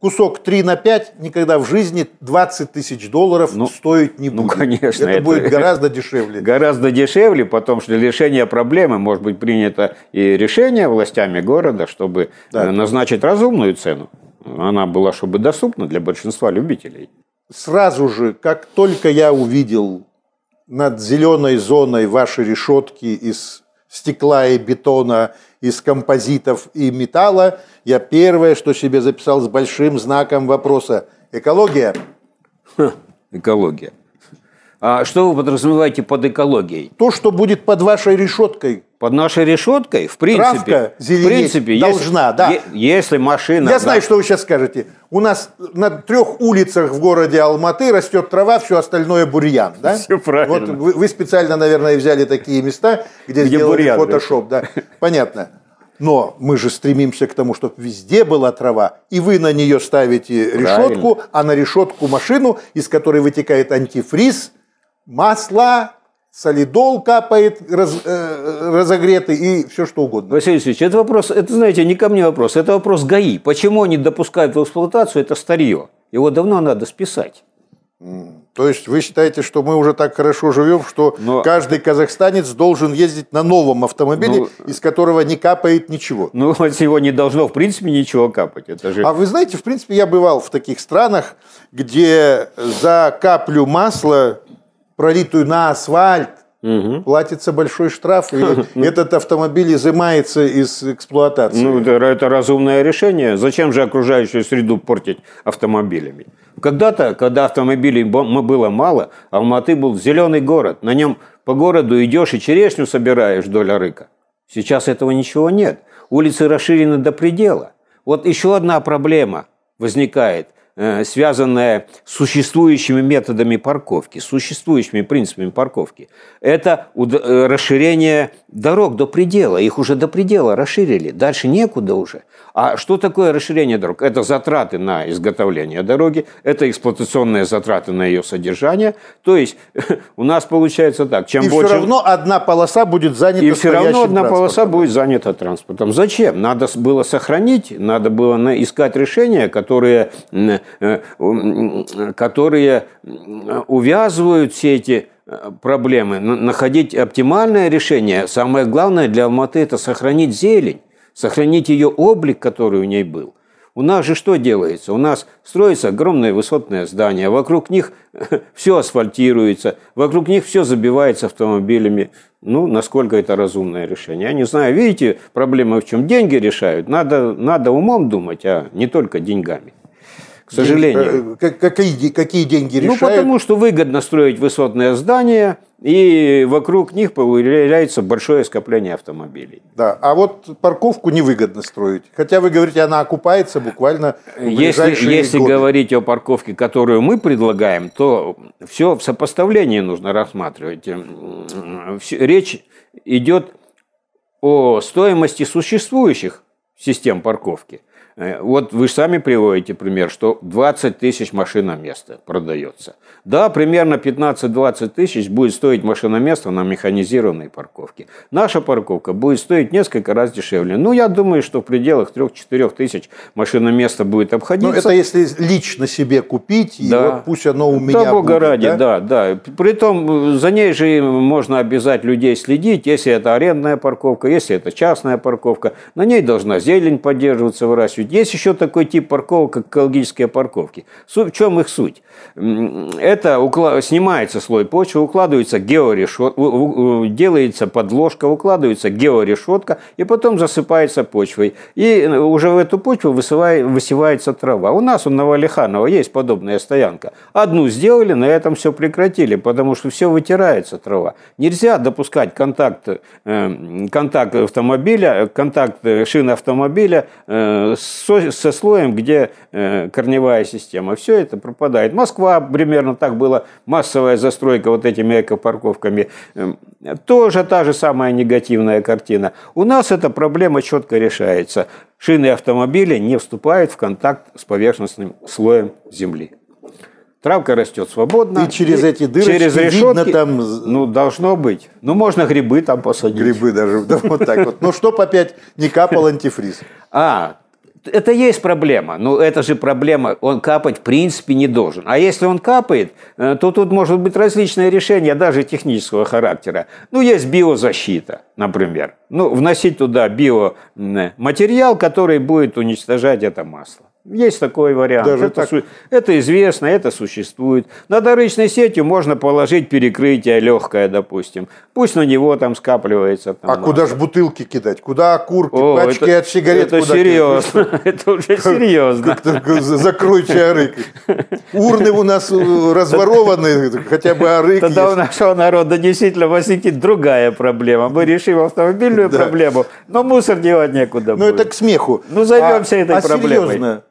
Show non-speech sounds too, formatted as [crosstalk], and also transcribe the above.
кусок 3 на 5 никогда в жизни 20 тысяч долларов ну, стоить не ну, будет. Ну, конечно. Это, это будет [laughs] гораздо дешевле. Гораздо дешевле, потому что для решения проблемы может быть принято и решение властями города, чтобы да. Э, назначить разумную цену. Она была, чтобы доступна для большинства любителей. Сразу же, как только я увидел над зеленой зоной ваши решетки из стекла и бетона из композитов и металла, я первое, что себе записал с большим знаком вопроса – экология. Ха, [laughs] экология. А что вы подразумеваете под экологией? То, что будет под вашей решеткой, под нашей решеткой, в принципе, в принципе должна, если, да. Если машина... Я знаю, что вы сейчас скажете. У нас на трех улицах в городе Алматы растет трава, все остальное бурьян, да? Все правильно. Вот вы, вы специально, наверное, взяли такие места, где, где сделали бурьян, фотошоп, да? [laughs] Понятно. Но мы же стремимся к тому, чтобы везде была трава, и вы на нее ставите решетку, Правильно. а на решетку машину, из которой вытекает антифриз, масло, солидол капает раз, э, разогретый и все что угодно. Василий Васильевич, это вопрос, это, знаете, не ко мне вопрос, это вопрос ГАИ. Почему они допускают в эксплуатацию это старье? Его давно надо списать. То есть вы считаете, что мы уже так хорошо живем, что но, каждый казахстанец должен ездить на новом автомобиле, ну, из которого не капает ничего? Ну, [laughs] от него не должно, в принципе, ничего капать. Это же... А вы знаете, в принципе, я бывал в таких странах, где за каплю масла пролитую на асфальт, угу. платится большой штраф, и [laughs] этот автомобиль изымается из эксплуатации. Ну, это, это разумное решение. Зачем же окружающую среду портить автомобилями? Когда-то, когда автомобилей было мало, Алматы был зеленый город. На нем по городу идешь и черешню собираешь доля рыка. Сейчас этого ничего нет. Улицы расширены до предела. Вот еще одна проблема возникает. Э, связанная с существующими методами парковки, с существующими принципами парковки. Это э, расширение дорог до предела. Их уже до предела расширили. Дальше некуда уже. А что такое расширение дорог? Это затраты на изготовление дороги, это эксплуатационные затраты на ее содержание. То есть [laughs] у нас получается так. Чем и больше... все равно одна полоса будет занята И все равно одна полоса будет занята транспортом. Зачем? Надо было сохранить, надо было искать решения, которые Э, которые э, увязывают все эти э, проблемы, находить оптимальное решение. Самое главное для Алматы – это сохранить зелень, сохранить ее облик, который у ней был. У нас же что делается? У нас строится огромное высотное здание, вокруг них [laughs] все асфальтируется, вокруг них все забивается автомобилями. Ну, насколько это разумное решение? Я не знаю, видите, проблема в чем деньги решают. Надо, надо умом думать, а не только деньгами. К сожалению. Э, какие, какие деньги решают? Ну, потому что выгодно строить высотное здание и вокруг них появляется большое скопление автомобилей. Да, а вот парковку невыгодно строить. Хотя вы говорите, она окупается буквально в Если, если годы. говорить о парковке, которую мы предлагаем, то все в сопоставлении нужно рассматривать. Эм, речь идет о стоимости существующих систем парковки. Э, вот вы сами приводите пример, что 20 тысяч машиноместа продается. Да, примерно 15-20 тысяч будет стоить машиноместо на механизированной парковке. Наша парковка будет стоить несколько раз дешевле. Ну, я думаю, что в пределах 3-4 тысяч машиноместа будет ну, обходиться. Но это если лично себе купить, да. и вот пусть оно у меня бога будет, ради, да? да, да. Притом э, за ней же можно обязать людей следить, если это арендная парковка, если это частная парковка. На ней должна зелень поддерживаться, выращивать очередь. Есть еще такой тип парковок, как экологические парковки. В чем их суть? Это укла... снимается слой почвы, укладывается георешетка, делается подложка, укладывается георешетка, и потом засыпается почвой. И э, уже в эту почву высевается трава. У нас у Новолиханова есть подобная стоянка. Одну сделали, на этом все прекратили, потому что все вытирается трава. Нельзя допускать контакт, э, контакт автомобиля, э, контакт шины автомобиля с со, со слоем, где э, корневая система. Все это пропадает. Москва примерно так была, массовая застройка вот этими экопарковками. Э, тоже та же самая негативная картина. У нас эта проблема четко решается. Шины автомобиля не вступают в контакт с поверхностным слоем земли. Травка растет свободно. И через эти дыры, через решетки, видно там... Ну, должно быть. Ну, можно грибы там посадить. Грибы даже. Да, вот так вот. Ну, чтоб опять не капал антифриз. А, это есть проблема, но ну, это же проблема, он капать в принципе не должен. А если он капает, э, то тут может быть различные решения, даже технического характера. Ну, есть биозащита, например. Ну, вносить туда биоматериал, который будет уничтожать это масло. Есть такой вариант. Даже это, так? это известно, это существует. Над рычной сетью можно положить перекрытие легкое, допустим. Пусть на него там скапливается. Там, а масса. куда же бутылки кидать? Куда окурки, О, пачки это, от сигарет? Это куда серьезно. [laughs] это уже серьезно. Как-то закрой чарык. Урны у нас э, разворованы, хотя бы арык Тогда у нашего народа действительно возникнет другая проблема. Мы решим автомобильную проблему, но мусор девать некуда Ну это к смеху. Ну займемся а, этой а проблемой. серьезно,